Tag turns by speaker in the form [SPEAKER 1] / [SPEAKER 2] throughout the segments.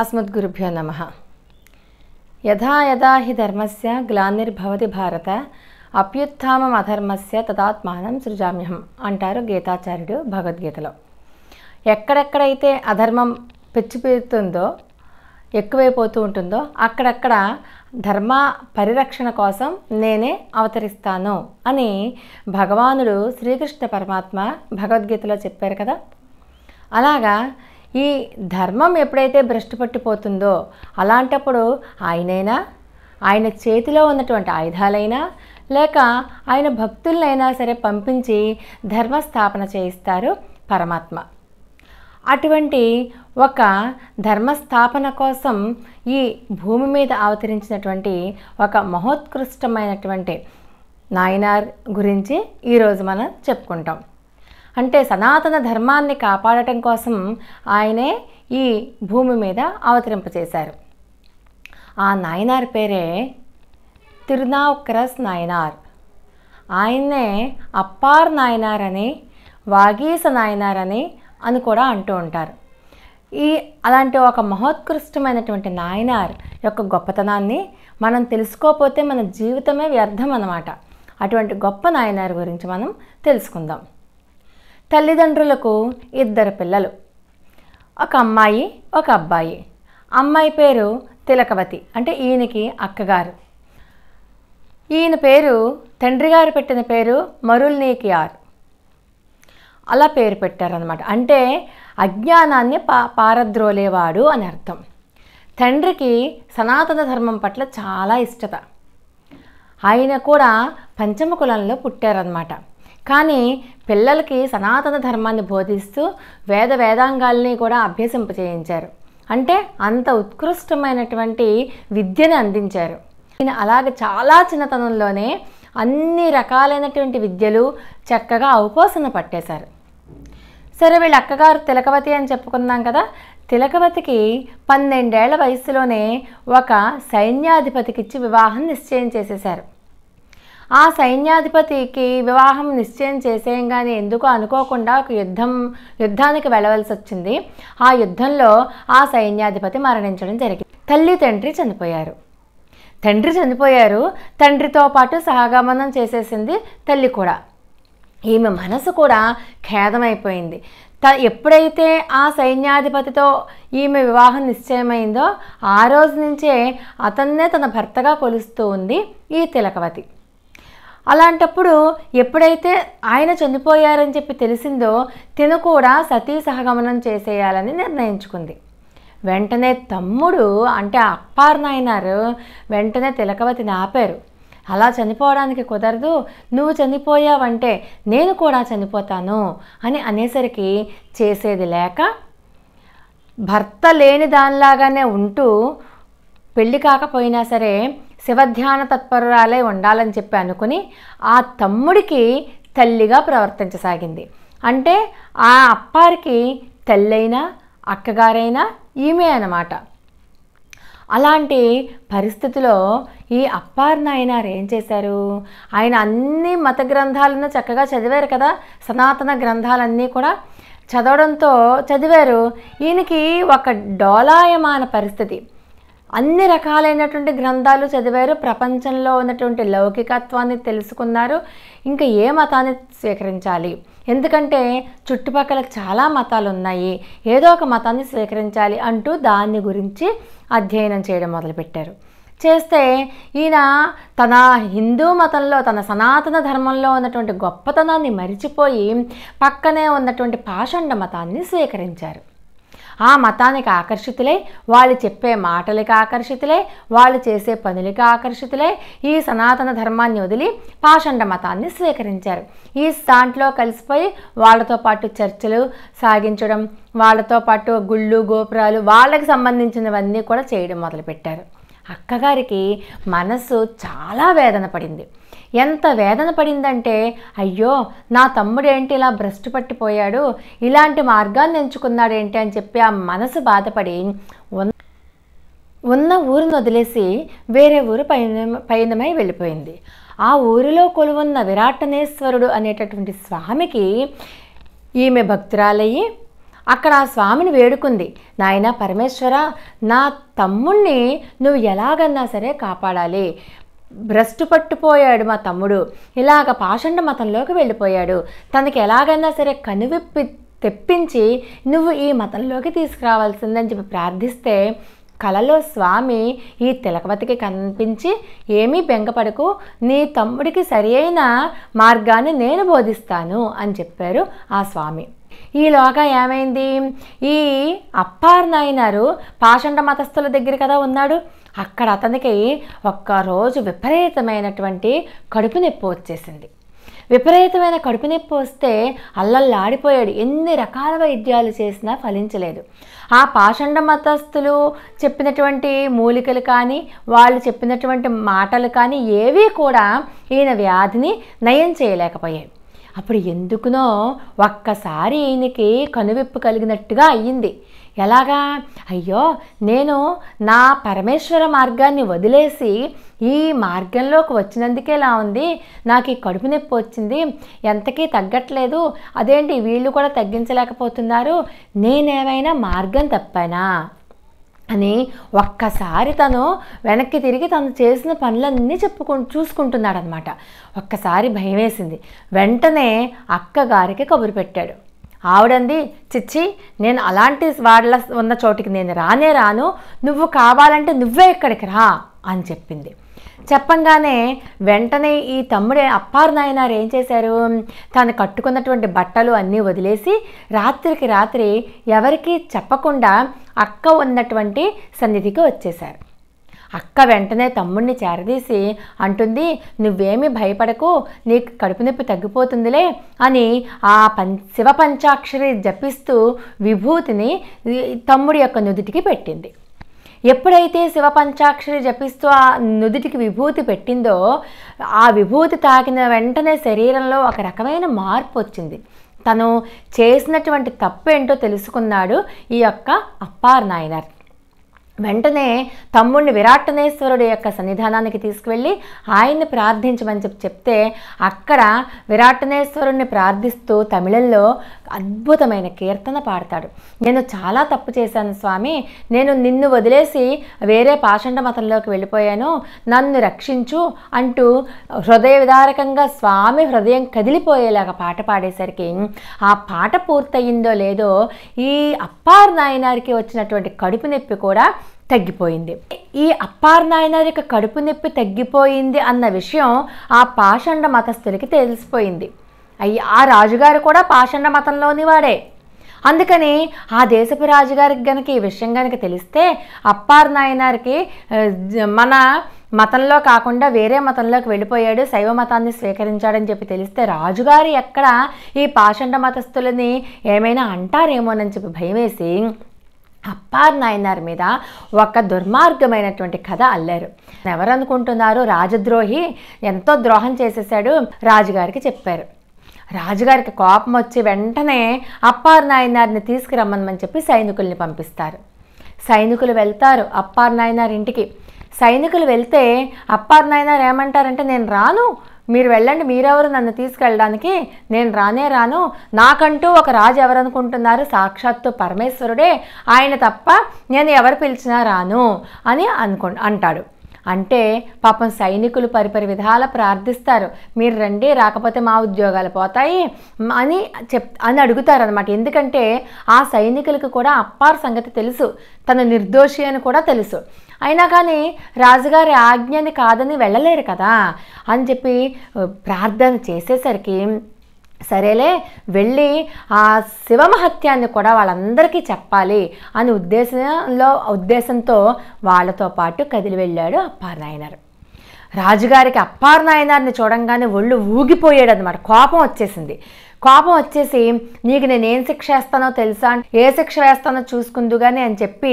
[SPEAKER 1] అస్మద్గురుభ్యో నమ యథా యథా హి ధర్మస్య గ్లానిర్భవతి భారత అప్యుత్థామం అధర్మస్య తదాత్మానం సృజామ్యహం అంటారు గీతాచార్యుడు భగవద్గీతలో ఎక్కడెక్కడైతే అధర్మం పెచ్చిపెడుతుందో ఎక్కువైపోతూ ఉంటుందో అక్కడక్కడ ధర్మ పరిరక్షణ కోసం నేనే అవతరిస్తాను అని భగవానుడు శ్రీకృష్ణ పరమాత్మ భగవద్గీతలో చెప్పారు కదా అలాగా ఈ ధర్మం ఎప్పుడైతే భ్రష్టు పట్టిపోతుందో అలాంటప్పుడు ఆయనైనా ఆయన చేతిలో ఉన్నటువంటి ఆయుధాలైనా లేక ఆయన భక్తులైనా సరే పంపించి ధర్మస్థాపన చేయిస్తారు పరమాత్మ అటువంటి ఒక ధర్మస్థాపన కోసం ఈ భూమి మీద అవతరించినటువంటి ఒక మహోత్కృష్టమైనటువంటి నాయనార్ గురించి ఈరోజు మనం చెప్పుకుంటాం అంటే సనాతన ధర్మాన్ని కాపాడటం కోసం ఆయనే ఈ భూమి మీద అవతరింపచేశారు ఆ నాయనార్ పేరే తిరునావుక్రస్ నాయనార్ ఆయన్నే అప్పార్ నాయనార్ అని వాగీస నాయనార్ అని అని కూడా అంటూ ఉంటారు ఈ అలాంటి ఒక మహోత్కృష్టమైనటువంటి నాయనార్ యొక్క గొప్పతనాన్ని మనం తెలుసుకోకపోతే మన జీవితమే వ్యర్థం అన్నమాట అటువంటి గొప్ప నాయనార్ గురించి మనం తెలుసుకుందాం తల్లిదండ్రులకు ఇద్దరు పిల్లలు ఒక అమ్మాయి ఒక అబ్బాయి అమ్మాయి పేరు తిలకవతి అంటే ఈయనకి అక్కగారు ఈయన పేరు తండ్రి గారు పెట్టిన పేరు మరుల్నీకి ఆర్ అలా పేరు పెట్టారనమాట అంటే అజ్ఞానాన్ని పా పారద్రోలేవాడు అని అర్థం తండ్రికి సనాతన ధర్మం పట్ల చాలా ఇష్టత ఆయన కూడా పంచమ కులంలో పుట్టారనమాట కానీ పిల్లలకి సనాతన ధర్మాన్ని బోధిస్తూ వేద వేదాంగాల్ని కూడా అభ్యసింపచేయించారు అంటే అంత ఉత్కృష్టమైనటువంటి విద్యను అందించారు ఈయన అలాగే చాలా చిన్నతనంలోనే అన్ని రకాలైనటువంటి విద్యలు చక్కగా అవపోసన పట్టేశారు సరే వీళ్ళ అక్కగారు తిలకవతి అని చెప్పుకున్నాం కదా తిలకవతికి పన్నెండేళ్ల వయసులోనే ఒక సైన్యాధిపతికిచ్చి వివాహం నిశ్చయం చేసేశారు ఆ సైన్యాధిపతికి వివాహం నిశ్చయం చేసేయంగానే ఎందుకు అనుకోకుండా ఒక యుద్ధం యుద్ధానికి వెళ్ళవలసి వచ్చింది ఆ యుద్ధంలో ఆ సైన్యాధిపతి మరణించడం జరిగింది తల్లి తండ్రి చనిపోయారు తండ్రి చనిపోయారు తండ్రితో పాటు సహగమనం చేసేసింది తల్లి కూడా ఈమె మనసు కూడా ఖేదమైపోయింది త ఎప్పుడైతే ఆ సైన్యాధిపతితో ఈమె వివాహం నిశ్చయమైందో ఆ రోజు నుంచే అతన్నే తన భర్తగా కొలుస్తూ ఉంది ఈ తిలకవతి అలాంటప్పుడు ఎప్పుడైతే ఆయన చనిపోయారని చెప్పి తెలిసిందో తిను కూడా సతీ సహగమనం చేసేయాలని నిర్ణయించుకుంది వెంటనే తమ్ముడు అంటే అప్పారనాయనారు నాయనారు వెంటనే తిలకవతిని ఆపారు అలా చనిపోవడానికి కుదరదు నువ్వు చనిపోయావంటే నేను కూడా చనిపోతాను అని అనేసరికి చేసేది లేక భర్త లేని దానిలాగానే ఉంటూ పెళ్ళి కాకపోయినా సరే శివధ్యాన తత్పరురాలే ఉండాలని చెప్పి అనుకుని ఆ తమ్ముడికి తల్లిగా ప్రవర్తించసాగింది అంటే ఆ అప్పారికి తల్లైనా అక్కగారైనా ఈమె అన్నమాట అలాంటి పరిస్థితిలో ఈ అప్పార్ ఏం చేశారు ఆయన అన్ని మత గ్రంథాలను చక్కగా చదివారు కదా సనాతన గ్రంథాలన్నీ కూడా చదవడంతో చదివారు ఈయనకి ఒక డోలాయమాన పరిస్థితి అన్ని రకాలైనటువంటి గ్రంథాలు చదివారు ప్రపంచంలో ఉన్నటువంటి లౌకికత్వాన్ని తెలుసుకున్నారు ఇంకా ఏ మతాన్ని స్వీకరించాలి ఎందుకంటే చుట్టుపక్కల చాలా మతాలు ఉన్నాయి ఏదో ఒక మతాన్ని స్వీకరించాలి అంటూ దాన్ని గురించి అధ్యయనం చేయడం మొదలుపెట్టారు చేస్తే ఈయన తన హిందూ మతంలో తన సనాతన ధర్మంలో ఉన్నటువంటి గొప్పతనాన్ని మరిచిపోయి పక్కనే ఉన్నటువంటి పాషండ మతాన్ని స్వీకరించారు ఆ మతానికి ఆకర్షితులే వాళ్ళు చెప్పే మాటలకి ఆకర్షితులే వాళ్ళు చేసే పనులకి ఆకర్షితులే ఈ సనాతన ధర్మాన్ని వదిలి పాషండ మతాన్ని స్వీకరించారు ఈ దాంట్లో కలిసిపోయి వాళ్ళతో పాటు చర్చలు సాగించడం వాళ్ళతో పాటు గుళ్ళు గోపురాలు వాళ్ళకి సంబంధించినవన్నీ కూడా చేయడం మొదలుపెట్టారు అక్కగారికి మనసు చాలా వేదన పడింది ఎంత వేదన పడిందంటే అయ్యో నా తమ్ముడేంటి ఇలా భ్రష్టు పట్టిపోయాడు ఇలాంటి మార్గాన్ని ఎంచుకున్నాడేంటి అని చెప్పి ఆ మనసు బాధపడి ఉన్న ఊరిని వదిలేసి వేరే ఊరు పైన పయనమై వెళ్ళిపోయింది ఆ ఊరిలో కొలువున్న విరాటనేశ్వరుడు అనేటటువంటి స్వామికి ఈమె భక్తురాలయ్యి అక్కడ ఆ స్వామిని వేడుకుంది నాయన పరమేశ్వర నా తమ్ముణ్ణి నువ్వు ఎలాగన్నా సరే కాపాడాలి భ్రష్టు పట్టుపోయాడు మా తమ్ముడు ఇలాగ పాషండ మతంలోకి వెళ్ళిపోయాడు తనకి ఎలాగైనా సరే కనువిప్పి తెప్పించి నువ్వు ఈ మతంలోకి తీసుకురావాల్సిందని చెప్పి ప్రార్థిస్తే కలలో స్వామి ఈ తిలకవతికి కనిపించి ఏమీ బెంగపడకు నీ తమ్ముడికి సరియైన మార్గాన్ని నేను బోధిస్తాను అని చెప్పారు ఆ స్వామి ఈలోగా ఏమైంది ఈ అప్పార్ నాయనారు పాషండ మతస్థుల దగ్గర కదా ఉన్నాడు అక్కడ అతనికి ఒక్కరోజు విపరీతమైనటువంటి కడుపు నొప్పి వచ్చేసింది విపరీతమైన కడుపు నొప్పి వస్తే అల్లల్లాడిపోయాడు ఎన్ని రకాల వైద్యాలు చేసినా ఫలించలేదు ఆ పాషండ మతస్థులు చెప్పినటువంటి మూలికలు కానీ వాళ్ళు చెప్పినటువంటి మాటలు కానీ ఏవీ కూడా ఈయన వ్యాధిని నయం చేయలేకపోయాయి అప్పుడు ఎందుకునో ఒక్కసారి ఈయనకి కనువిప్పు కలిగినట్టుగా అయ్యింది ఎలాగా అయ్యో నేను నా పరమేశ్వర మార్గాన్ని వదిలేసి ఈ మార్గంలోకి వచ్చినందుకే ఇలా ఉంది నాకు ఈ కడుపు నొప్పి వచ్చింది ఎంతకీ తగ్గట్లేదు అదేంటి వీళ్ళు కూడా తగ్గించలేకపోతున్నారు నేనేమైనా మార్గం తప్పానా అని ఒక్కసారి తను వెనక్కి తిరిగి తను చేసిన పనులన్నీ చెప్పుకు చూసుకుంటున్నాడనమాట ఒక్కసారి భయం వేసింది వెంటనే అక్కగారికి కబురు పెట్టాడు ఆవిడంది చిచ్చి నేను అలాంటి వాళ్ళ ఉన్న చోటికి నేను రానే రాను నువ్వు కావాలంటే నువ్వే ఇక్కడికి రా అని చెప్పింది చెప్పంగానే వెంటనే ఈ తమ్ముడే అప్పారు నాయనారు ఏం చేశారు తను కట్టుకున్నటువంటి బట్టలు అన్నీ వదిలేసి రాత్రికి రాత్రి ఎవరికీ చెప్పకుండా అక్క ఉన్నటువంటి సన్నిధికి వచ్చేశారు అక్క వెంటనే తమ్ముణ్ణి చేరదీసి అంటుంది నువ్వేమి భయపడకు నీకు కడుపు నొప్పి తగ్గిపోతుందిలే అని ఆ పం శివ పంచాక్షరి జపిస్తూ విభూతిని తమ్ముడి యొక్క నుదుటికి పెట్టింది ఎప్పుడైతే శివ పంచాక్షరి జపిస్తూ ఆ నుదుటికి విభూతి పెట్టిందో ఆ విభూతి తాకిన వెంటనే శరీరంలో ఒక రకమైన మార్పు వచ్చింది తను చేసినటువంటి తప్పు ఏంటో తెలుసుకున్నాడు ఈ యొక్క అప్పార్ నాయనర్ వెంటనే తమ్ముడిని విరాటనేశ్వరుడు యొక్క సన్నిధానానికి తీసుకువెళ్ళి ఆయన్ని ప్రార్థించమని చెప్పి చెప్తే అక్కడ విరాటనేశ్వరుణ్ణి ప్రార్థిస్తూ తమిళంలో అద్భుతమైన కీర్తన పాడతాడు నేను చాలా తప్పు చేశాను స్వామి నేను నిన్ను వదిలేసి వేరే పాషండ మతంలోకి వెళ్ళిపోయాను నన్ను రక్షించు అంటూ హృదయ విదారకంగా స్వామి హృదయం కదిలిపోయేలాగా పాట పాడేసరికి ఆ పాట పూర్తయిందో లేదో ఈ అప్పార్ నాయనారికి వచ్చినటువంటి కడుపు నొప్పి కూడా తగ్గిపోయింది ఈ అప్పార్ నాయనారికి కడుపు నొప్పి తగ్గిపోయింది అన్న విషయం ఆ పాషండ మతస్థులకి తెలిసిపోయింది అయ్యి ఆ రాజుగారు కూడా పాషండ మతంలోని వాడే అందుకని ఆ దేశపు రాజుగారికి గనక ఈ విషయం గనక తెలిస్తే అప్పార్ నాయనారికి మన మతంలో కాకుండా వేరే మతంలోకి వెళ్ళిపోయాడు శైవ మతాన్ని స్వీకరించాడని చెప్పి తెలిస్తే రాజుగారు ఎక్కడ ఈ పాషండ మతస్థులని ఏమైనా అంటారేమోనని చెప్పి భయమేసి అప్పార్ నాయనార్ మీద ఒక దుర్మార్గమైనటువంటి కథ అల్లారు ఎవరనుకుంటున్నారు రాజద్రోహి ఎంతో ద్రోహం చేసేసాడు రాజుగారికి చెప్పారు రాజుగారికి కోపం వచ్చి వెంటనే అప్పారు నాయనారిని తీసుకురమ్మనమని చెప్పి సైనికుల్ని పంపిస్తారు సైనికులు వెళ్తారు అప్పారు నాయనారి ఇంటికి సైనికులు వెళ్తే అప్పారు నాయనారు ఏమంటారంటే నేను రాను మీరు వెళ్ళండి మీరెవరు నన్ను తీసుకెళ్ళడానికి నేను రానే రాను నాకంటూ ఒక రాజు ఎవరనుకుంటున్నారు సాక్షాత్తు పరమేశ్వరుడే ఆయన తప్ప నేను ఎవరు పిలిచినా రాను అని అనుకు అంటాడు అంటే పాపం సైనికులు పరిపరి విధాల ప్రార్థిస్తారు మీరు రండి రాకపోతే మా ఉద్యోగాలు పోతాయి అని చెప్ అని అడుగుతారు అనమాట ఎందుకంటే ఆ సైనికులకు కూడా అప్పార్ సంగతి తెలుసు తన నిర్దోషి అని కూడా తెలుసు అయినా కానీ రాజుగారి ఆజ్ఞని కాదని వెళ్ళలేరు కదా అని చెప్పి ప్రార్థన చేసేసరికి సరేలే వెళ్ళి ఆ శివమహత్యాన్ని కూడా వాళ్ళందరికీ చెప్పాలి అని ఉద్దేశంలో ఉద్దేశంతో వాళ్ళతో పాటు కదిలి వెళ్ళాడు అప్పానాయనారు రాజుగారికి అప్పారనాయనారిని చూడంగానే ఒళ్ళు ఊగిపోయాడు అనమాట కోపం వచ్చేసింది కోపం వచ్చేసి నీకు నేనేం శిక్ష వేస్తానో తెలుసా ఏ శిక్ష వేస్తానో చూసుకుందుగానే అని చెప్పి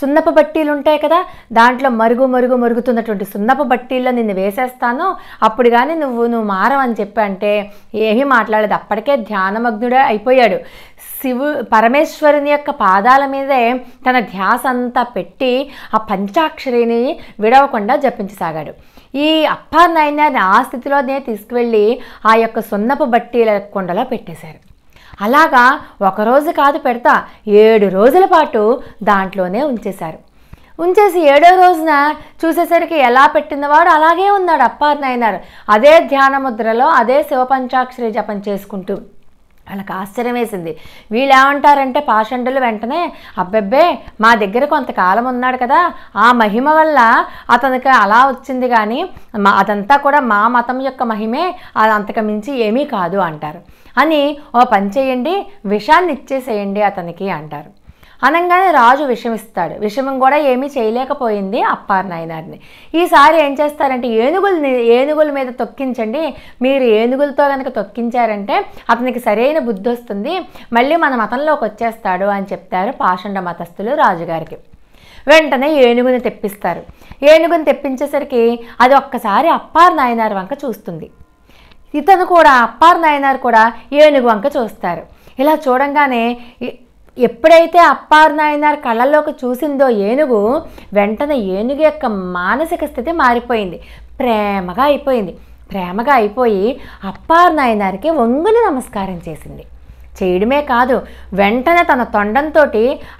[SPEAKER 1] సున్నపు బట్టీలు ఉంటాయి కదా దాంట్లో మరుగు మరుగు మరుగుతున్నటువంటి సున్నపు బట్టీల్లో నిన్ను వేసేస్తాను అప్పుడు కానీ నువ్వు నువ్వు మారవని చెప్పి అంటే ఏమీ మాట్లాడదు అప్పటికే ధ్యానమగ్నుడే అయిపోయాడు శివు పరమేశ్వరుని యొక్క పాదాల మీదే తన ధ్యాస అంతా పెట్టి ఆ పంచాక్షరిని విడవకుండా జపించసాగాడు ఈ అప్పానాయనాన్ని ఆ స్థితిలోనే తీసుకువెళ్ళి ఆ యొక్క సున్నపు బట్టీల కుండలో పెట్టేశారు అలాగా ఒకరోజు కాదు పెడతా ఏడు రోజుల పాటు దాంట్లోనే ఉంచేశారు ఉంచేసి ఏడో రోజున చూసేసరికి ఎలా పెట్టినవాడు అలాగే ఉన్నాడు అప్పానాయనారు అదే ధ్యానముద్రలో అదే శివపంచాక్షరి జపం చేసుకుంటూ వాళ్ళకి ఆశ్చర్యం వేసింది వీళ్ళు ఏమంటారంటే పాషండులు వెంటనే అబ్బెబ్బే మా దగ్గర కొంతకాలం ఉన్నాడు కదా ఆ మహిమ వల్ల అతనికి అలా వచ్చింది కానీ మా అదంతా కూడా మా మతం యొక్క మహిమే అది అంతకు మించి ఏమీ కాదు అంటారు అని ఓ పని చేయండి విషాన్ని ఇచ్చేసేయండి అతనికి అంటారు అనగానే రాజు విషమిస్తాడు విషమం కూడా ఏమీ చేయలేకపోయింది అప్పార్ నాయనారిని ఈసారి ఏం చేస్తారంటే ఏనుగులు ఏనుగుల మీద తొక్కించండి మీరు ఏనుగులతో కనుక తొక్కించారంటే అతనికి సరైన బుద్ధి వస్తుంది మళ్ళీ మన మతంలోకి వచ్చేస్తాడు అని చెప్తారు పాషండ మతస్థులు రాజుగారికి వెంటనే ఏనుగుని తెప్పిస్తారు ఏనుగుని తెప్పించేసరికి అది ఒక్కసారి అప్పార్ నాయనారు వంక చూస్తుంది ఇతను కూడా అప్పార్ నాయనారు కూడా ఏనుగు వంక చూస్తారు ఇలా చూడంగానే ఎప్పుడైతే అప్పారు నాయనార్ కళ్ళల్లోకి చూసిందో ఏనుగు వెంటనే ఏనుగు యొక్క మానసిక స్థితి మారిపోయింది ప్రేమగా అయిపోయింది ప్రేమగా అయిపోయి అప్పారు నాయనారికి వంగులు నమస్కారం చేసింది చేయడమే కాదు వెంటనే తన తొండంతో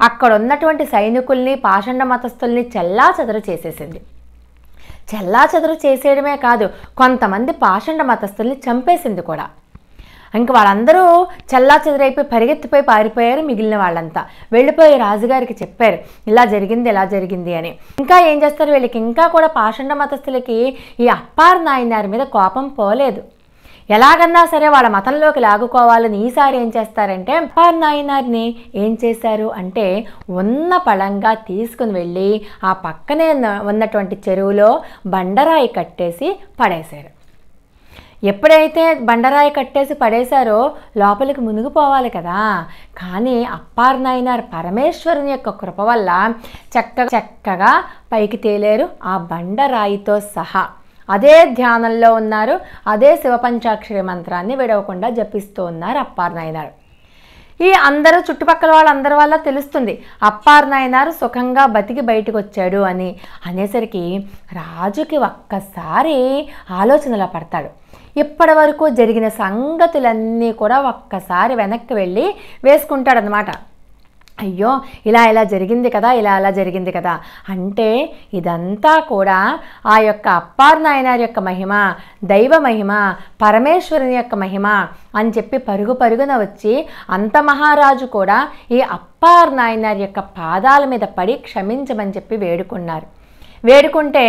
[SPEAKER 1] అక్కడున్నటువంటి సైనికుల్ని పాషండ మతస్థుల్ని చెల్లా చెదరు చేసేసింది చెల్లా చెదరు చేసేయడమే కాదు కొంతమంది పాషండ మతస్థుల్ని చంపేసింది కూడా ఇంకా వాళ్ళందరూ చల్లా చెదరైపోయి పరిగెత్తిపోయి పారిపోయారు మిగిలిన వాళ్ళంతా వెళ్ళిపోయి రాజుగారికి చెప్పారు ఇలా జరిగింది ఇలా జరిగింది అని ఇంకా ఏం చేస్తారు వీళ్ళకి ఇంకా కూడా పాషండ మతస్థులకి ఈ అప్పార్ నాయనారి మీద కోపం పోలేదు ఎలాగన్నా సరే వాళ్ళ మతంలోకి లాగుకోవాలని ఈసారి ఏం చేస్తారంటే అప్పార్ నాయనారిని ఏం చేశారు అంటే ఉన్న పళంగా తీసుకుని వెళ్ళి ఆ పక్కనే ఉన్నటువంటి చెరువులో బండరాయి కట్టేసి పడేశారు ఎప్పుడైతే బండరాయి కట్టేసి పడేశారో లోపలికి మునిగిపోవాలి కదా కానీ అప్పార్నైనార్ పరమేశ్వరుని యొక్క కృప వల్ల చక్క చక్కగా పైకి తేలేరు ఆ బండరాయితో సహా అదే ధ్యానంలో ఉన్నారు అదే శివపంచాక్షరి మంత్రాన్ని విడవకుండా జపిస్తూ ఉన్నారు అప్పార్నైనారు ఈ అందరూ చుట్టుపక్కల వాళ్ళందరి వల్ల తెలుస్తుంది అప్పారు నాయనారు సుఖంగా బతికి బయటకు వచ్చాడు అని అనేసరికి రాజుకి ఒక్కసారి ఆలోచనలా పడతాడు ఇప్పటి వరకు జరిగిన సంగతులన్నీ కూడా ఒక్కసారి వెనక్కి వెళ్ళి వేసుకుంటాడనమాట అయ్యో ఇలా ఇలా జరిగింది కదా ఇలా అలా జరిగింది కదా అంటే ఇదంతా కూడా ఆ యొక్క అప్పార్ నాయనారి యొక్క మహిమ దైవ మహిమ పరమేశ్వరుని యొక్క మహిమ అని చెప్పి పరుగు పరుగున వచ్చి అంత మహారాజు కూడా ఈ అప్పార్ నాయనారి యొక్క పాదాల మీద పడి క్షమించమని చెప్పి వేడుకున్నారు వేడుకుంటే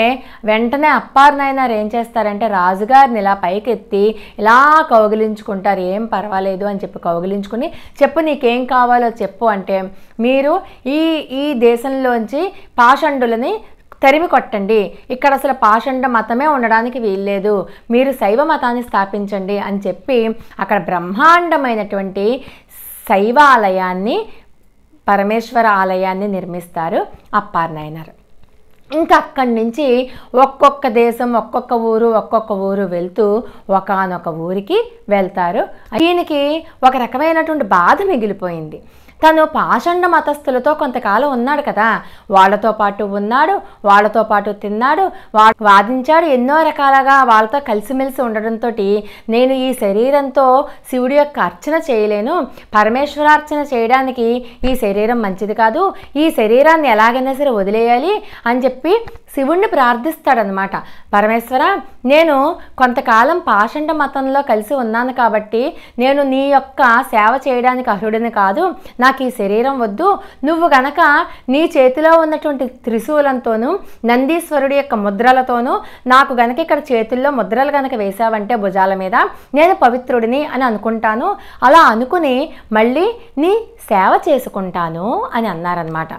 [SPEAKER 1] వెంటనే అప్పారనాయనారు ఏం చేస్తారంటే రాజుగారిని ఇలా పైకెత్తి ఇలా కౌగిలించుకుంటారు ఏం పర్వాలేదు అని చెప్పి కౌగిలించుకుని చెప్పు నీకేం కావాలో చెప్పు అంటే మీరు ఈ ఈ దేశంలోంచి పాషండులని తరిమి కొట్టండి ఇక్కడ అసలు పాషండ మతమే ఉండడానికి వీల్లేదు మీరు శైవ మతాన్ని స్థాపించండి అని చెప్పి అక్కడ బ్రహ్మాండమైనటువంటి శైవ ఆలయాన్ని పరమేశ్వర ఆలయాన్ని నిర్మిస్తారు అప్పార్నాయనారు ఇంకా అక్కడి నుంచి ఒక్కొక్క దేశం ఒక్కొక్క ఊరు ఒక్కొక్క ఊరు వెళ్తూ ఒకనొక ఊరికి వెళ్తారు దీనికి ఒక రకమైనటువంటి బాధ మిగిలిపోయింది తను పాషండ మతస్థులతో కొంతకాలం ఉన్నాడు కదా వాళ్ళతో పాటు ఉన్నాడు వాళ్ళతో పాటు తిన్నాడు వాదించాడు ఎన్నో రకాలుగా వాళ్ళతో కలిసిమెలిసి ఉండడంతో నేను ఈ శరీరంతో శివుడి యొక్క అర్చన చేయలేను పరమేశ్వరార్చన చేయడానికి ఈ శరీరం మంచిది కాదు ఈ శరీరాన్ని ఎలాగైనా సరే వదిలేయాలి అని చెప్పి శివుణ్ణి ప్రార్థిస్తాడనమాట పరమేశ్వర నేను కొంతకాలం పాషండ మతంలో కలిసి ఉన్నాను కాబట్టి నేను నీ యొక్క సేవ చేయడానికి అర్హుడిని కాదు నా నాకు ఈ శరీరం వద్దు నువ్వు గనక నీ చేతిలో ఉన్నటువంటి త్రిశూలంతోనూ నందీశ్వరుడి యొక్క ముద్రలతోనూ నాకు గనక ఇక్కడ చేతుల్లో ముద్రలు గనక వేశావంటే భుజాల మీద నేను పవిత్రుడిని అని అనుకుంటాను అలా అనుకుని మళ్ళీ నీ సేవ చేసుకుంటాను అని అన్నారనమాట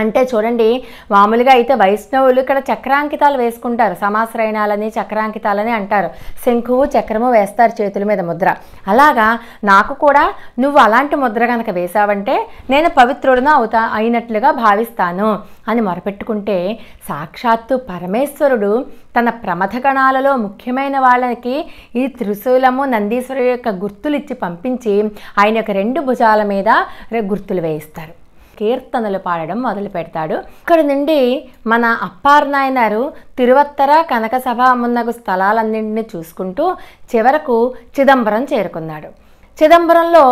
[SPEAKER 1] అంటే చూడండి మామూలుగా అయితే వైష్ణవులు ఇక్కడ చక్రాంకితాలు వేసుకుంటారు సమాశ్రయణాలని చక్రాంకితాలని అంటారు శంఖువు చక్రము వేస్తారు చేతుల మీద ముద్ర అలాగా నాకు కూడా నువ్వు అలాంటి ముద్ర కనుక వేశావంటే నేను పవిత్రుడును అవుతా అయినట్లుగా భావిస్తాను అని మొరపెట్టుకుంటే సాక్షాత్తు పరమేశ్వరుడు తన ప్రమథగణాలలో ముఖ్యమైన వాళ్ళకి ఈ త్రిశూలము నందీశ్వరు యొక్క గుర్తులు ఇచ్చి పంపించి ఆయన యొక్క రెండు భుజాల మీద గుర్తులు వేయిస్తారు కీర్తనలు పాడడం మొదలు పెడతాడు ఇక్కడ నుండి మన అప్పార్ తిరువత్తర కనక మున్నగు స్థలాలన్నింటినీ చూసుకుంటూ చివరకు చిదంబరం చేరుకున్నాడు చిదంబరంలో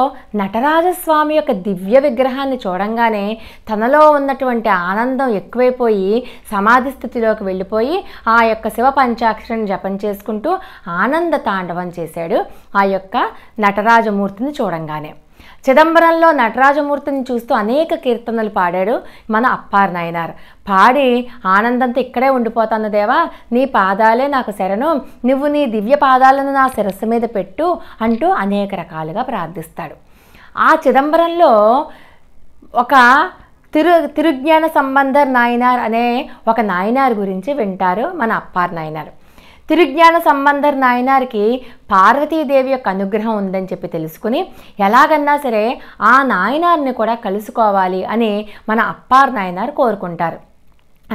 [SPEAKER 1] నటరాజస్వామి యొక్క దివ్య విగ్రహాన్ని చూడంగానే తనలో ఉన్నటువంటి ఆనందం ఎక్కువైపోయి సమాధి స్థితిలోకి వెళ్ళిపోయి ఆ యొక్క శివ పంచాక్షరిని జపం చేసుకుంటూ ఆనంద తాండవం చేశాడు ఆ యొక్క నటరాజమూర్తిని చూడంగానే చిదంబరంలో నటరాజమూర్తిని చూస్తూ అనేక కీర్తనలు పాడాడు మన అప్పార్ నాయనార్ పాడి ఆనందంతో ఇక్కడే ఉండిపోతాను దేవా నీ పాదాలే నాకు శరణు నువ్వు నీ దివ్య పాదాలను నా శిరస్సు మీద పెట్టు అంటూ అనేక రకాలుగా ప్రార్థిస్తాడు ఆ చిదంబరంలో ఒక తిరు తిరుజ్ఞాన సంబంధర్ నాయనార్ అనే ఒక నాయనార్ గురించి వింటారు మన అప్పార్ నాయనారు తిరుజ్ఞాన సంబంధర్ నాయనారికి పార్వతీదేవి యొక్క అనుగ్రహం ఉందని చెప్పి తెలుసుకుని ఎలాగన్నా సరే ఆ నాయనారిని కూడా కలుసుకోవాలి అని మన అప్పారు నాయనారు కోరుకుంటారు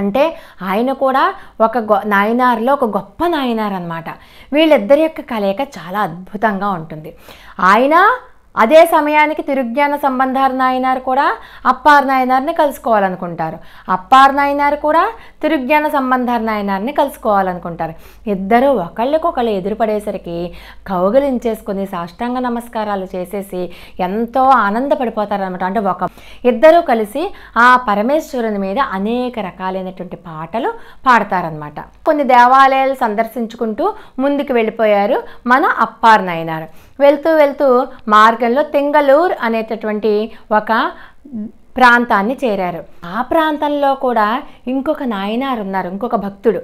[SPEAKER 1] అంటే ఆయన కూడా ఒక గొ నాయనార్లో ఒక గొప్ప నాయనారనమాట అనమాట వీళ్ళిద్దరి యొక్క కలయిక చాలా అద్భుతంగా ఉంటుంది ఆయన అదే సమయానికి తిరుజ్ఞాన సంబంధార్ నాయనారు కూడా అప్పార్ నాయనారిని కలుసుకోవాలనుకుంటారు అప్పార్ నాయనారు కూడా తిరుజ్ఞాన సంబంధార్ నాయనారిని కలుసుకోవాలనుకుంటారు ఇద్దరు ఒకళ్ళకొకళ్ళు ఎదురుపడేసరికి కౌగలించేసుకుని సాష్టాంగ నమస్కారాలు చేసేసి ఎంతో ఆనందపడిపోతారనమాట అంటే ఒక ఇద్దరూ కలిసి ఆ పరమేశ్వరుని మీద అనేక రకాలైనటువంటి పాటలు పాడతారనమాట కొన్ని దేవాలయాలు సందర్శించుకుంటూ ముందుకు వెళ్ళిపోయారు మన అప్పార్ నాయనారు వెళ్తూ వెళ్తూ మార్గ మార్గంలో తింగలూర్ అనేటటువంటి ఒక ప్రాంతాన్ని చేరారు ఆ ప్రాంతంలో కూడా ఇంకొక నాయనారు ఉన్నారు ఇంకొక భక్తుడు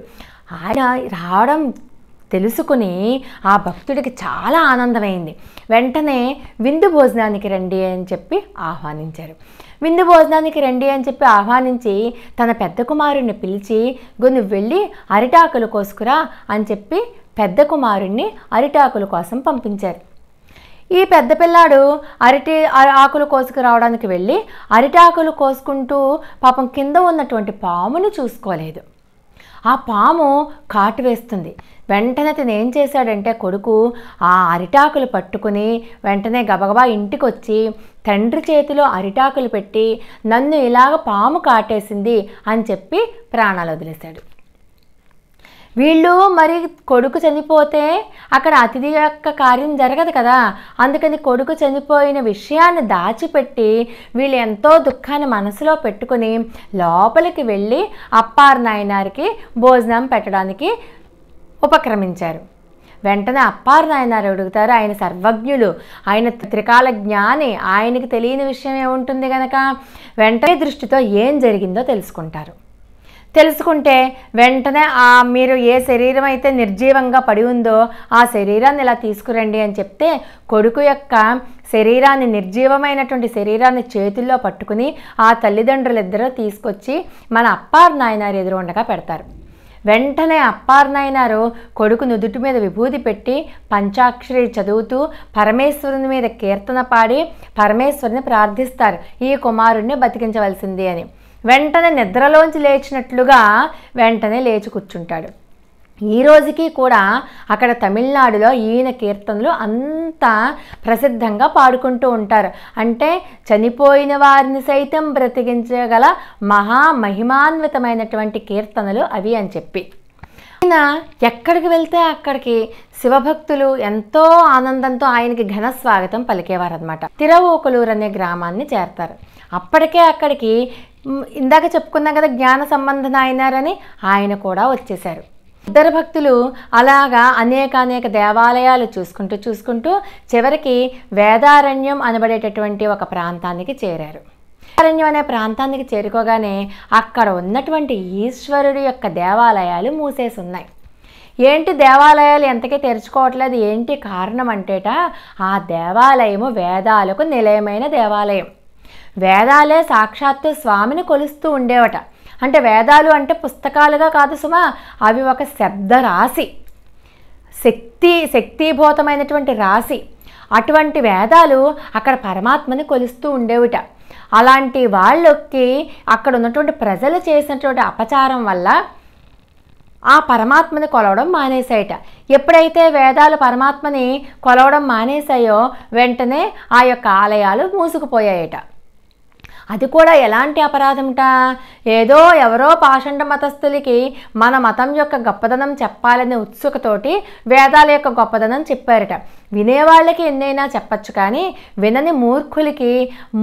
[SPEAKER 1] ఆయన రావడం తెలుసుకుని ఆ భక్తుడికి చాలా ఆనందమైంది వెంటనే విందు భోజనానికి రండి అని చెప్పి ఆహ్వానించారు విందు భోజనానికి రండి అని చెప్పి ఆహ్వానించి తన పెద్ద కుమారుణ్ణి పిలిచి గుని వెళ్ళి అరిటాకులు కోసుకురా అని చెప్పి పెద్ద కుమారుణ్ణి అరిటాకుల కోసం పంపించారు ఈ పెద్ద పిల్లాడు అరటి ఆకులు కోసుకురావడానికి వెళ్ళి అరటి ఆకులు కోసుకుంటూ పాపం కింద ఉన్నటువంటి పామును చూసుకోలేదు ఆ పాము కాటు వేస్తుంది వెంటనే అతను ఏం చేశాడంటే కొడుకు ఆ అరిటాకులు పట్టుకుని వెంటనే గబగబా ఇంటికి వచ్చి తండ్రి చేతిలో అరిటాకులు పెట్టి నన్ను ఇలాగ పాము కాటేసింది అని చెప్పి ప్రాణాలు వదిలేశాడు వీళ్ళు మరి కొడుకు చనిపోతే అక్కడ అతిథి యొక్క కార్యం జరగదు కదా అందుకని కొడుకు చనిపోయిన విషయాన్ని దాచిపెట్టి వీళ్ళు ఎంతో దుఃఖాన్ని మనసులో పెట్టుకుని లోపలికి వెళ్ళి అప్పారు నాయనారికి భోజనం పెట్టడానికి ఉపక్రమించారు వెంటనే అప్పారు నాయనారు అడుగుతారు ఆయన సర్వజ్ఞులు ఆయన త్రికాల జ్ఞాని ఆయనకి తెలియని విషయం ఏముంటుంది కనుక వెంటనే దృష్టితో ఏం జరిగిందో తెలుసుకుంటారు తెలుసుకుంటే వెంటనే ఆ మీరు ఏ శరీరం అయితే నిర్జీవంగా పడి ఉందో ఆ శరీరాన్ని ఇలా తీసుకురండి అని చెప్తే కొడుకు యొక్క శరీరాన్ని నిర్జీవమైనటువంటి శరీరాన్ని చేతుల్లో పట్టుకుని ఆ తల్లిదండ్రులిద్దరూ తీసుకొచ్చి మన అప్పారు నాయనారు ఎదురు ఉండగా పెడతారు వెంటనే అప్పార్ నాయనారు కొడుకు నుదుటి మీద విభూతి పెట్టి పంచాక్షరి చదువుతూ పరమేశ్వరుని మీద కీర్తన పాడి పరమేశ్వరుని ప్రార్థిస్తారు ఈ కుమారుణ్ణి బతికించవలసింది అని వెంటనే నిద్రలోంచి లేచినట్లుగా వెంటనే లేచి కూర్చుంటాడు ఈ రోజుకి కూడా అక్కడ తమిళనాడులో ఈయన కీర్తనలు అంత ప్రసిద్ధంగా పాడుకుంటూ ఉంటారు అంటే చనిపోయిన వారిని సైతం బ్రతికించగల మహామహిమాన్వితమైనటువంటి కీర్తనలు అవి అని చెప్పి ఆయన ఎక్కడికి వెళ్తే అక్కడికి శివభక్తులు ఎంతో ఆనందంతో ఆయనకి ఘన స్వాగతం పలికేవారు అనమాట తిరవోకలూరు అనే గ్రామాన్ని చేరతారు అప్పటికే అక్కడికి ఇందాక చెప్పుకున్నాం కదా జ్ఞాన సంబంధ నాయనారని ఆయన కూడా వచ్చేశారు ఇద్దరు భక్తులు అలాగా అనేక అనేక దేవాలయాలు చూసుకుంటూ చూసుకుంటూ చివరికి వేదారణ్యం అనబడేటటువంటి ఒక ప్రాంతానికి చేరారు వేదారణ్యం అనే ప్రాంతానికి చేరుకోగానే అక్కడ ఉన్నటువంటి ఈశ్వరుడు యొక్క దేవాలయాలు మూసేసి ఉన్నాయి ఏంటి దేవాలయాలు ఎంతకీ తెరుచుకోవట్లేదు ఏంటి కారణం అంటేట ఆ దేవాలయము వేదాలకు నిలయమైన దేవాలయం వేదాలే సాక్షాత్తు స్వామిని కొలుస్తూ ఉండేవట అంటే వేదాలు అంటే పుస్తకాలుగా కాదు సుమా అవి ఒక శబ్ద రాశి శక్తి శక్తిభూతమైనటువంటి రాశి అటువంటి వేదాలు అక్కడ పరమాత్మని కొలుస్తూ ఉండేవిట అలాంటి వాళ్ళకి అక్కడ ఉన్నటువంటి ప్రజలు చేసినటువంటి అపచారం వల్ల ఆ పరమాత్మని కొలవడం మానేశాయట ఎప్పుడైతే వేదాలు పరమాత్మని కొలవడం మానేశాయో వెంటనే ఆ యొక్క ఆలయాలు మూసుకుపోయాయట అది కూడా ఎలాంటి అపరాధంట ఏదో ఎవరో పాషండ మతస్థులకి మన మతం యొక్క గొప్పదనం చెప్పాలనే ఉత్సుకతోటి వేదాల యొక్క గొప్పదనం చెప్పారట వినేవాళ్ళకి ఎన్నైనా చెప్పచ్చు కానీ వినని మూర్ఖులకి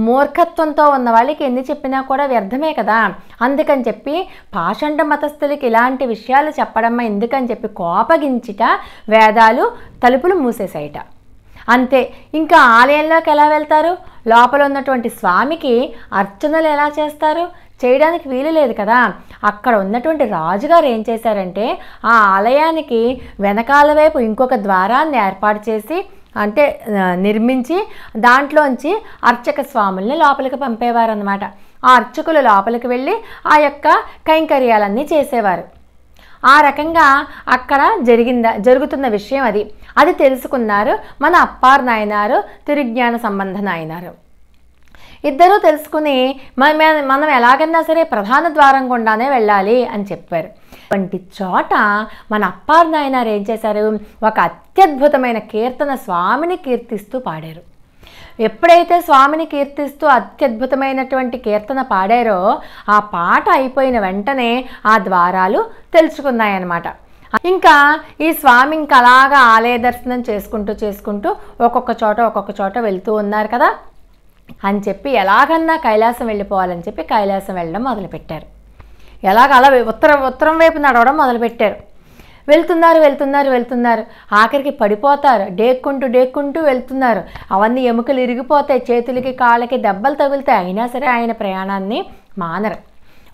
[SPEAKER 1] మూర్ఖత్వంతో ఉన్న వాళ్ళకి ఎన్ని చెప్పినా కూడా వ్యర్థమే కదా అందుకని చెప్పి పాషండ మతస్థులకి ఇలాంటి విషయాలు చెప్పడమ్మా ఎందుకని చెప్పి కోపగించిట వేదాలు తలుపులు మూసేశాయిట అంతే ఇంకా ఆలయంలోకి ఎలా వెళ్తారు లోపల ఉన్నటువంటి స్వామికి అర్చనలు ఎలా చేస్తారు చేయడానికి వీలు లేదు కదా అక్కడ ఉన్నటువంటి రాజుగారు ఏం చేశారంటే ఆ ఆలయానికి వెనకాల వైపు ఇంకొక ద్వారాన్ని ఏర్పాటు చేసి అంటే నిర్మించి దాంట్లోంచి అర్చక స్వాముల్ని లోపలికి పంపేవారనమాట ఆ అర్చకులు లోపలికి వెళ్ళి ఆ యొక్క కైంకర్యాలన్నీ చేసేవారు ఆ రకంగా అక్కడ జరిగిందా జరుగుతున్న విషయం అది అది తెలుసుకున్నారు మన అప్పార్ నాయనారు తిరుజ్ఞాన సంబంధ నాయనారు ఇద్దరూ తెలుసుకుని మనం ఎలాగన్నా సరే ప్రధాన ద్వారం గుండానే వెళ్ళాలి అని చెప్పారు వంటి చోట మన అప్పార్ నాయనారు ఏం చేశారు ఒక అత్యద్భుతమైన కీర్తన స్వామిని కీర్తిస్తూ పాడారు ఎప్పుడైతే స్వామిని కీర్తిస్తూ అత్యద్భుతమైనటువంటి కీర్తన పాడారో ఆ పాట అయిపోయిన వెంటనే ఆ ద్వారాలు తెలుసుకున్నాయన్నమాట ఇంకా ఈ స్వామి ఇంకా అలాగా ఆలయ దర్శనం చేసుకుంటూ చేసుకుంటూ ఒక్కొక్క చోట ఒక్కొక్క చోట వెళ్తూ ఉన్నారు కదా అని చెప్పి ఎలాగన్నా కైలాసం వెళ్ళిపోవాలని చెప్పి కైలాసం వెళ్ళడం మొదలుపెట్టారు ఎలాగ అలా ఉత్తరం ఉత్తరం వైపు నడవడం మొదలుపెట్టారు వెళ్తున్నారు వెళ్తున్నారు వెళ్తున్నారు ఆఖరికి పడిపోతారు డేక్కుంటూ డేక్కుంటూ వెళ్తున్నారు అవన్నీ ఎముకలు ఇరిగిపోతాయి చేతులకి కాళ్ళకి దెబ్బలు తగులుతాయి అయినా సరే ఆయన ప్రయాణాన్ని మానరు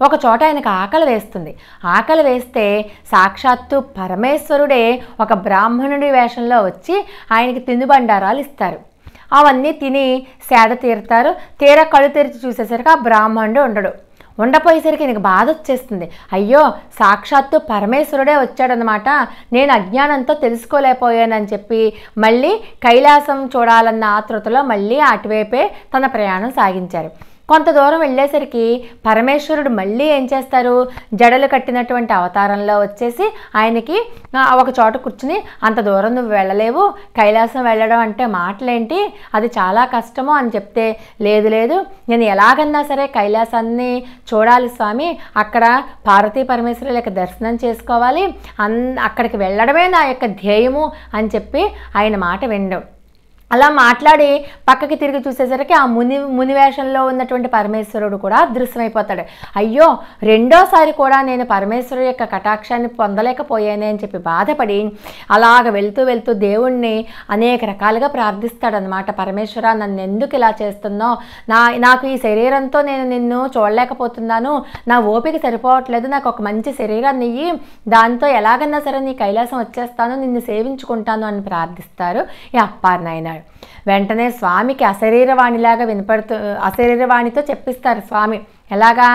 [SPEAKER 1] ఒక చోట ఆయనకు ఆకలి వేస్తుంది ఆకలి వేస్తే సాక్షాత్తు పరమేశ్వరుడే ఒక బ్రాహ్మణుడి వేషంలో వచ్చి ఆయనకి తినుబండారాలు ఇస్తారు అవన్నీ తిని సేద తీరుతారు తీర కళ్ళు తెరిచి చూసేసరికి ఆ బ్రాహ్మణుడు ఉండడు ఉండపోయేసరికి నీకు బాధ వచ్చేస్తుంది అయ్యో సాక్షాత్తు పరమేశ్వరుడే వచ్చాడనమాట నేను అజ్ఞానంతో తెలుసుకోలేకపోయానని చెప్పి మళ్ళీ కైలాసం చూడాలన్న ఆతృతలో మళ్ళీ అటువైపే తన ప్రయాణం సాగించారు కొంత దూరం వెళ్ళేసరికి పరమేశ్వరుడు మళ్ళీ ఏం చేస్తారు జడలు కట్టినటువంటి అవతారంలో వచ్చేసి ఆయనకి ఒక చోట కూర్చుని అంత దూరం నువ్వు వెళ్ళలేవు కైలాసం వెళ్ళడం అంటే మాటలేంటి అది చాలా కష్టము అని చెప్తే లేదు లేదు నేను ఎలాగన్నా సరే కైలాసాన్ని చూడాలి స్వామి అక్కడ పార్వతీ పరమేశ్వరుల యొక్క దర్శనం చేసుకోవాలి అన్ అక్కడికి వెళ్ళడమే నా యొక్క ధ్యేయము అని చెప్పి ఆయన మాట విండవు అలా మాట్లాడి పక్కకి తిరిగి చూసేసరికి ఆ ముని మునివేషంలో ఉన్నటువంటి పరమేశ్వరుడు కూడా దృశ్యమైపోతాడు అయ్యో రెండోసారి కూడా నేను పరమేశ్వరుడు యొక్క కటాక్షాన్ని పొందలేకపోయానే అని చెప్పి బాధపడి అలాగ వెళ్తూ వెళ్తూ దేవుణ్ణి అనేక రకాలుగా ప్రార్థిస్తాడనమాట పరమేశ్వర నన్ను ఎందుకు ఇలా చేస్తున్నో నా నాకు ఈ శరీరంతో నేను నిన్ను చూడలేకపోతున్నాను నా ఓపిక సరిపోవట్లేదు నాకు ఒక మంచి శరీరాన్ని ఇయ్యి దాంతో ఎలాగన్నా సరే నీ కైలాసం వచ్చేస్తాను నిన్ను సేవించుకుంటాను అని ప్రార్థిస్తారు ఈ అప్పార్నాయనాడు వెంటనే స్వామికి అశరీరవాణిలాగా వినపడుతూ అశరీరవాణితో చెప్పిస్తారు స్వామి ఎలాగా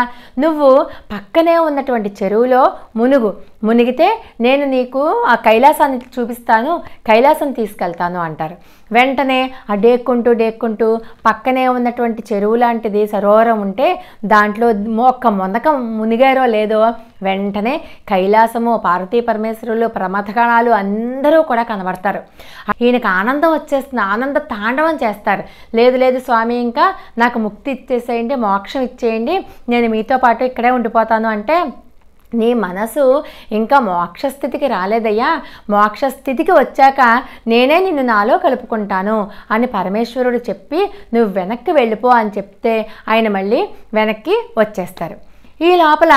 [SPEAKER 1] నువ్వు పక్కనే ఉన్నటువంటి చెరువులో మునుగు మునిగితే నేను నీకు ఆ కైలాసాన్ని చూపిస్తాను కైలాసం తీసుకెళ్తాను అంటారు వెంటనే ఆ డేక్కుంటూ డేక్కుంటూ పక్కనే ఉన్నటువంటి చెరువు లాంటిది సరోవరం ఉంటే దాంట్లో ఒక్క మొందకం మునిగారో లేదో వెంటనే కైలాసము పార్వతీ పరమేశ్వరులు ప్రమథగణాలు అందరూ కూడా కనబడతారు ఈయనకు ఆనందం వచ్చేస్తుంది ఆనంద తాండవం చేస్తారు లేదు లేదు స్వామి ఇంకా నాకు ముక్తి ఇచ్చేసేయండి మోక్షం ఇచ్చేయండి నేను మీతో పాటు ఇక్కడే ఉండిపోతాను అంటే నీ మనసు ఇంకా మోక్షస్థితికి రాలేదయ్యా మోక్షస్థితికి వచ్చాక నేనే నిన్ను నాలో కలుపుకుంటాను అని పరమేశ్వరుడు చెప్పి నువ్వు వెనక్కి వెళ్ళిపో అని చెప్తే ఆయన మళ్ళీ వెనక్కి వచ్చేస్తారు ఈ లోపల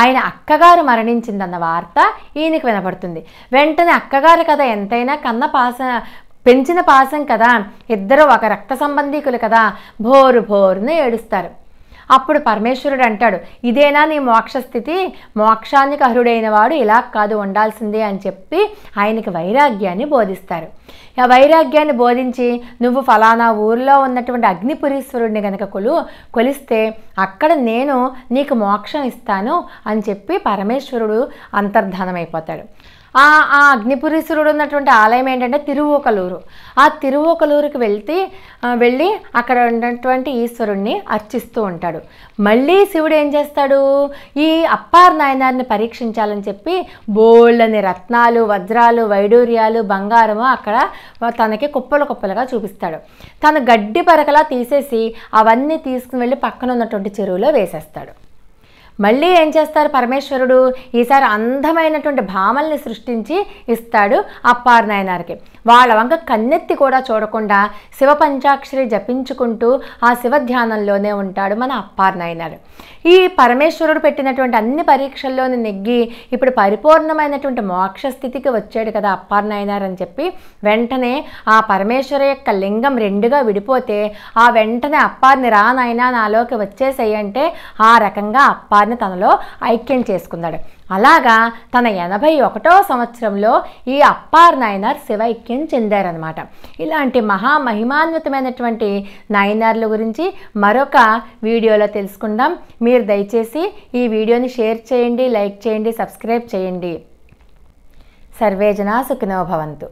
[SPEAKER 1] ఆయన అక్కగారు మరణించిందన్న వార్త ఈయనకు వినపడుతుంది వెంటనే అక్కగారు కదా ఎంతైనా కన్న పాస పెంచిన పాసం కదా ఇద్దరు ఒక రక్త సంబంధీకులు కదా భోరు భోరును ఏడుస్తారు అప్పుడు పరమేశ్వరుడు అంటాడు ఇదేనా నీ మోక్షస్థితి మోక్షానికి అర్హుడైన వాడు ఇలా కాదు ఉండాల్సిందే అని చెప్పి ఆయనకి వైరాగ్యాన్ని బోధిస్తారు ఆ వైరాగ్యాన్ని బోధించి నువ్వు ఫలానా ఊరిలో ఉన్నటువంటి అగ్నిపురీశ్వరుడిని గనక కొలు కొలిస్తే అక్కడ నేను నీకు మోక్షం ఇస్తాను అని చెప్పి పరమేశ్వరుడు అంతర్ధానమైపోతాడు ఆ ఆ అగ్నిపురీశ్వరుడు ఉన్నటువంటి ఆలయం ఏంటంటే తిరువోకలూరు ఆ తిరువోకలూరుకి వెళ్తే వెళ్ళి అక్కడ ఉన్నటువంటి ఈశ్వరుణ్ణి అర్చిస్తూ ఉంటాడు మళ్ళీ శివుడు ఏం చేస్తాడు ఈ అప్పార్ నాయనారిని పరీక్షించాలని చెప్పి బోళ్ళని రత్నాలు వజ్రాలు వైడూర్యాలు బంగారము అక్కడ తనకి కుప్పలు కుప్పలుగా చూపిస్తాడు తను గడ్డి పరకలా తీసేసి అవన్నీ తీసుకుని వెళ్ళి పక్కన ఉన్నటువంటి చెరువులో వేసేస్తాడు మళ్ళీ ఏం చేస్తారు పరమేశ్వరుడు ఈసారి అందమైనటువంటి భామల్ని సృష్టించి ఇస్తాడు అప్పారు నాయనారికి వాళ్ళ వంక కన్నెత్తి కూడా చూడకుండా శివ పంచాక్షరి జపించుకుంటూ ఆ శివ ధ్యానంలోనే ఉంటాడు మన అప్పారనాయనారు ఈ పరమేశ్వరుడు పెట్టినటువంటి అన్ని పరీక్షల్లోని నెగ్గి ఇప్పుడు పరిపూర్ణమైనటువంటి మోక్ష స్థితికి వచ్చాడు కదా అప్పారనాయనారు అని చెప్పి వెంటనే ఆ పరమేశ్వరు యొక్క లింగం రెండుగా విడిపోతే ఆ వెంటనే అప్పార్ని రా నాయన నాలోకి వచ్చేసేయంటే ఆ రకంగా అప్పార్ని తనలో ఐక్యం చేసుకున్నాడు అలాగా తన ఎనభై ఒకటో సంవత్సరంలో ఈ అప్పార్ నాయనార్ శివ ఐక్యం ఐక్యం చెందారనమాట ఇలాంటి మహామహిమాన్వితమైనటువంటి నాయనార్ల గురించి మరొక వీడియోలో తెలుసుకుందాం మీరు దయచేసి ఈ వీడియోని షేర్ చేయండి లైక్ చేయండి సబ్స్క్రైబ్ చేయండి సర్వేజనా సుఖినోభవంతు